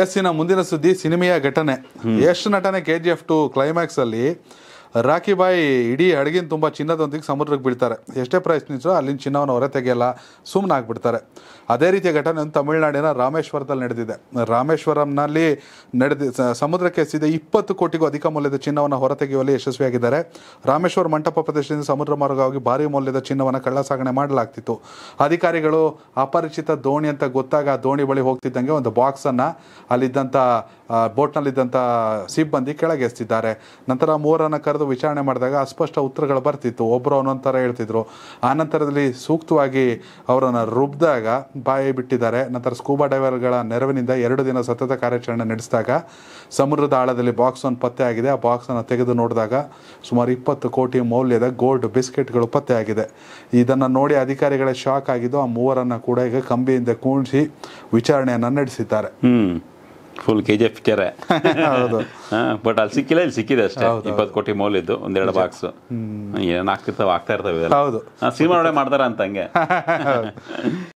ಯಸ್ಸಿನ ಮುಂದಿನ ಸುದ್ದಿ ಸಿನಿಮೆಯ ಘಟನೆ ಯಶ್ ನಟನೆ K G F two climax ಅಲ್ಲಿ ರಾಖಿ ಬಾಯಿ ಇಡೀ ಹಡಗಿನ ತುಂಬ ಚಿನ್ನದೊಂದಿಗೆ ಸಮುದ್ರಕ್ಕೆ ಬೀಳ್ತಾರೆ ಎಷ್ಟೇ ನಿಂತರೂ ಅಲ್ಲಿನ ಚಿನ್ನವನ್ನು ಹೊರ ತೆಗೆಯಲ್ಲ ಸುಮ್ಮನೆ ಆಗಿಬಿಡ್ತಾರೆ ಅದೇ ರೀತಿಯ ಘಟನೆ ತಮಿಳುನಾಡಿನ ರಾಮೇಶ್ವರದಲ್ಲಿ ನಡೆದಿದೆ ರಾಮೇಶ್ವರಂನಲ್ಲಿ ನಡೆದ ಸಮುದ್ರಕ್ಕೆ ಎಸಿದ ಇಪ್ಪತ್ತು ಕೋಟಿಗೂ ಅಧಿಕ ಮೌಲ್ಯದ ಚಿನ್ನವನ್ನು ಹೊರತೆಗೆಯುವಲ್ಲಿ ಯಶಸ್ವಿಯಾಗಿದ್ದಾರೆ ರಾಮೇಶ್ವರ ಮಂಟಪ ಪ್ರದೇಶದಿಂದ ಸಮುದ್ರ ಮಾರ್ಗವಾಗಿ ಭಾರಿ ಮೌಲ್ಯದ ಚಿನ್ನವನ್ನು ಕಳ್ಳ ಸಾಗಣೆ ಮಾಡಲಾಗ್ತಿತ್ತು ಅಧಿಕಾರಿಗಳು ಅಪರಿಚಿತ ದೋಣಿ ಅಂತ ಗೊತ್ತಾಗ ಆ ದೋಣಿ ಬಳಿ ಹೋಗ್ತಿದ್ದಂಗೆ ಒಂದು ಬಾಕ್ಸನ್ನು ಅಲ್ಲಿದ್ದಂಥ ಬೋಟ್ನಲ್ಲಿದ್ದಂಥ ಸಿಬ್ಬಂದಿ ಕೆಳಗೆ ಎಸ್ತಿದ್ದಾರೆ ನಂತರ ಮೂರನ್ನು ಕರೆದು ವಿಚಾರಣೆ ಮಾಡಿದಾಗ ಅಸ್ಪಷ್ಟ ಉತ್ತರಗಳು ಬರ್ತಿತ್ತು ಒಬ್ಬರು ಒಂದೊಂದು ಹೇಳ್ತಿದ್ರು ಆ ನಂತರದಲ್ಲಿ ಸೂಕ್ತವಾಗಿ ಅವರನ್ನು ರುಬ್ಬಿದಾಗ ಬಾಯಿ ಬಿಟ್ಟಿದ್ದಾರೆ ನಂತರ ಸ್ಕೂಬಾ ಡೈವರ್ಗಳ ನೆರವಿನಿಂದ ಎರಡು ದಿನ ಸತತ ಕಾರ್ಯಾಚರಣೆ ನಡೆಸಿದಾಗ ಸಮುದ್ರದ ಆಳದಲ್ಲಿ ಬಾಕ್ಸ್ ಒಂದು ಪತ್ತೆ ಆಗಿದೆ ಆ ಬಾಕ್ಸನ್ನು ತೆಗೆದು ನೋಡಿದಾಗ ಸುಮಾರು ಇಪ್ಪತ್ತು ಕೋಟಿ ಮೌಲ್ಯದ ಗೋಲ್ಡ್ ಬಿಸ್ಕೆಟ್ಗಳು ಪತ್ತೆಯಾಗಿದೆ ಇದನ್ನು ನೋಡಿ ಅಧಿಕಾರಿಗಳೇ ಶಾಕ್ ಆಗಿದ್ದು ಆ ಮೂವರನ್ನು ಕೂಡ ಈಗ ಕಂಬಿಯಿಂದ ಕೂಣಿಸಿ ವಿಚಾರಣೆಯನ್ನು ನಡೆಸಿದ್ದಾರೆ ಫುಲ್ ಕೆ ಜಿ ಎಫ್ ತೆರೆ ಬಟ್ ಅಲ್ಲಿ ಸಿಕ್ಕಿಲ್ಲ ಇಲ್ಲಿ ಸಿಕ್ಕಿದೆ ಅಷ್ಟೇ ಇಪ್ಪತ್ತು ಕೋಟಿ ಮೌಲ್ ಇದ್ದು ಒಂದೆರಡು ಬಾಕ್ಸ್ ಏನ್ ಆಗ್ತಿರ್ತಾವ ಆಗ್ತಾ ಇರ್ತಾವೆ ಹೌದು ಸಿನಿಮಾ ನೋಡೇ ಮಾಡ್ತಾರ ಅಂತ ಹಂಗೆ